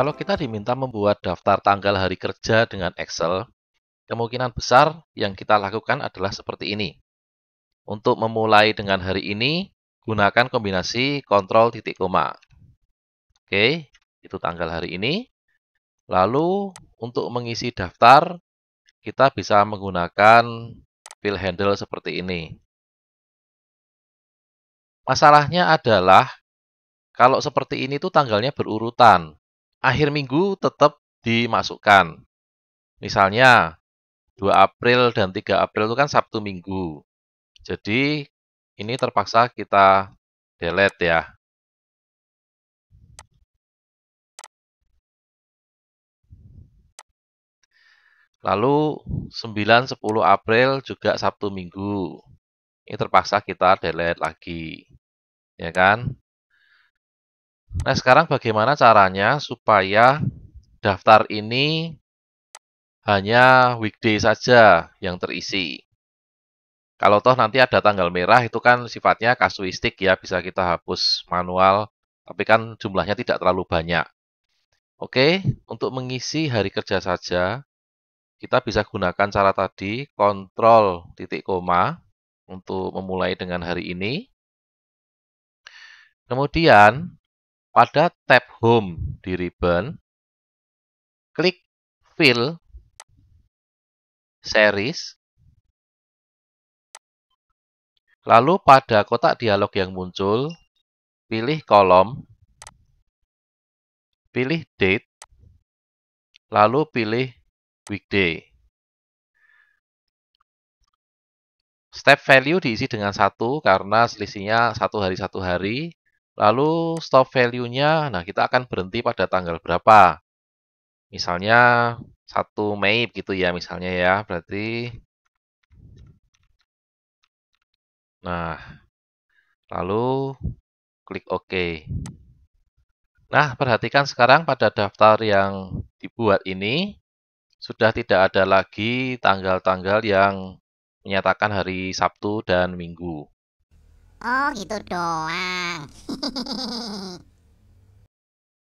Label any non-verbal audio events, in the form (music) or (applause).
kalau kita diminta membuat daftar tanggal hari kerja dengan Excel, kemungkinan besar yang kita lakukan adalah seperti ini. Untuk memulai dengan hari ini, gunakan kombinasi kontrol titik koma. Oke, itu tanggal hari ini. Lalu, untuk mengisi daftar, kita bisa menggunakan fill handle seperti ini. Masalahnya adalah, kalau seperti ini tuh tanggalnya berurutan akhir minggu tetap dimasukkan. Misalnya 2 April dan 3 April itu kan Sabtu Minggu. Jadi ini terpaksa kita delete ya. Lalu 9 10 April juga Sabtu Minggu. Ini terpaksa kita delete lagi. Ya kan? Nah, sekarang bagaimana caranya supaya daftar ini hanya weekday saja yang terisi. Kalau toh nanti ada tanggal merah itu kan sifatnya kasuistik ya, bisa kita hapus manual, tapi kan jumlahnya tidak terlalu banyak. Oke, untuk mengisi hari kerja saja, kita bisa gunakan cara tadi, kontrol titik koma, untuk memulai dengan hari ini. Kemudian, pada tab Home di ribbon, klik Fill Series, lalu pada kotak dialog yang muncul, pilih kolom, pilih Date, lalu pilih Weekday. Step value diisi dengan satu karena selisihnya satu hari satu hari. Lalu stop value-nya, nah kita akan berhenti pada tanggal berapa. Misalnya 1 Mei gitu ya misalnya ya, berarti. Nah, lalu klik OK. Nah, perhatikan sekarang pada daftar yang dibuat ini, sudah tidak ada lagi tanggal-tanggal yang menyatakan hari Sabtu dan Minggu. Oh gitu doang. (laughs)